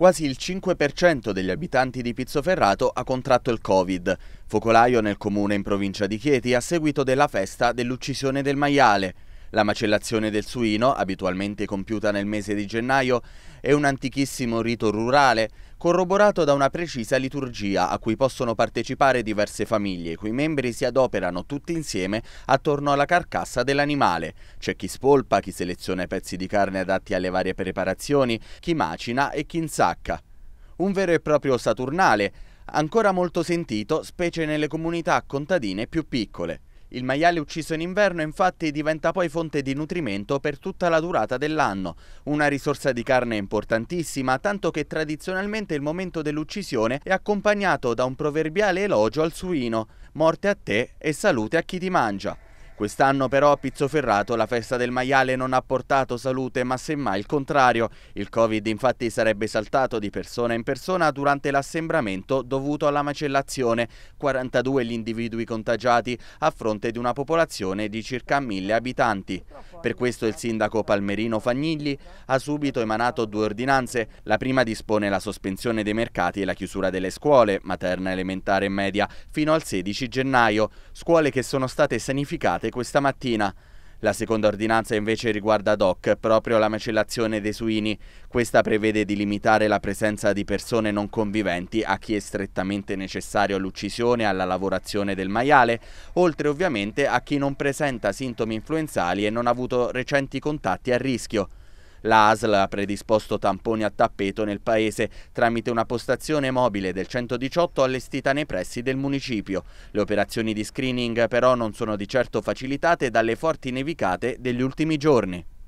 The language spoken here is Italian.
Quasi il 5% degli abitanti di Pizzoferrato ha contratto il Covid, focolaio nel comune in provincia di Chieti a seguito della festa dell'uccisione del maiale. La macellazione del suino, abitualmente compiuta nel mese di gennaio, è un antichissimo rito rurale corroborato da una precisa liturgia a cui possono partecipare diverse famiglie, i cui membri si adoperano tutti insieme attorno alla carcassa dell'animale. C'è chi spolpa, chi seleziona i pezzi di carne adatti alle varie preparazioni, chi macina e chi insacca. Un vero e proprio Saturnale, ancora molto sentito specie nelle comunità contadine più piccole. Il maiale ucciso in inverno infatti diventa poi fonte di nutrimento per tutta la durata dell'anno, una risorsa di carne importantissima, tanto che tradizionalmente il momento dell'uccisione è accompagnato da un proverbiale elogio al suino, morte a te e salute a chi ti mangia. Quest'anno però a Pizzoferrato la festa del maiale non ha portato salute ma semmai il contrario. Il Covid infatti sarebbe saltato di persona in persona durante l'assembramento dovuto alla macellazione. 42 gli individui contagiati a fronte di una popolazione di circa 1000 abitanti. Per questo il sindaco Palmerino Fagnigli ha subito emanato due ordinanze. La prima dispone la sospensione dei mercati e la chiusura delle scuole, materna, elementare e media, fino al 16 gennaio, scuole che sono state sanificate questa mattina. La seconda ordinanza invece riguarda ad hoc proprio la macellazione dei suini. Questa prevede di limitare la presenza di persone non conviventi a chi è strettamente necessario all'uccisione e alla lavorazione del maiale, oltre ovviamente a chi non presenta sintomi influenzali e non ha avuto recenti contatti a rischio. La ASL ha predisposto tamponi a tappeto nel paese tramite una postazione mobile del 118 allestita nei pressi del municipio. Le operazioni di screening però non sono di certo facilitate dalle forti nevicate degli ultimi giorni.